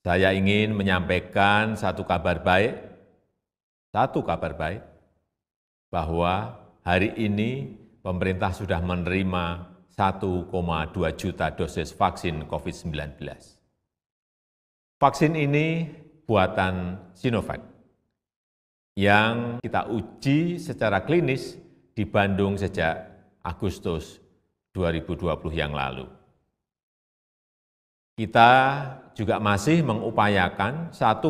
Saya ingin menyampaikan satu kabar baik, satu kabar baik, bahwa hari ini pemerintah sudah menerima 1,2 juta dosis vaksin COVID-19. Vaksin ini buatan Sinovac yang kita uji secara klinis di Bandung sejak Agustus 2020 yang lalu. Kita juga masih mengupayakan 1,8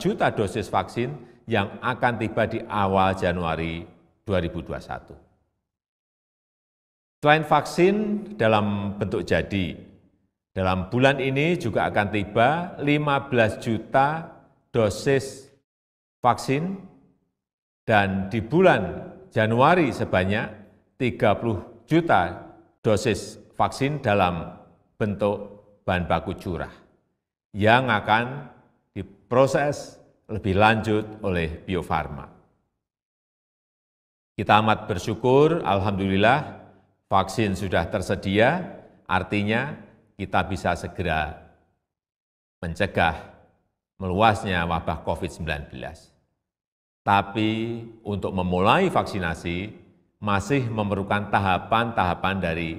juta dosis vaksin yang akan tiba di awal Januari 2021. Selain vaksin dalam bentuk jadi, dalam bulan ini juga akan tiba 15 juta dosis vaksin dan di bulan Januari sebanyak 30 juta dosis vaksin dalam bentuk bahan baku curah yang akan diproses lebih lanjut oleh Bio Farma. Kita amat bersyukur, Alhamdulillah, vaksin sudah tersedia, artinya kita bisa segera mencegah meluasnya wabah COVID-19. Tapi untuk memulai vaksinasi masih memerlukan tahapan-tahapan dari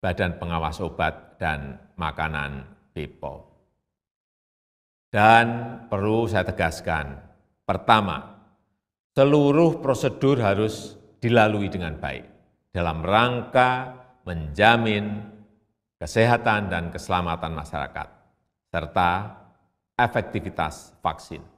Badan Pengawas Obat dan Makanan BPOM. Dan perlu saya tegaskan, pertama, seluruh prosedur harus dilalui dengan baik dalam rangka menjamin kesehatan dan keselamatan masyarakat, serta efektivitas vaksin.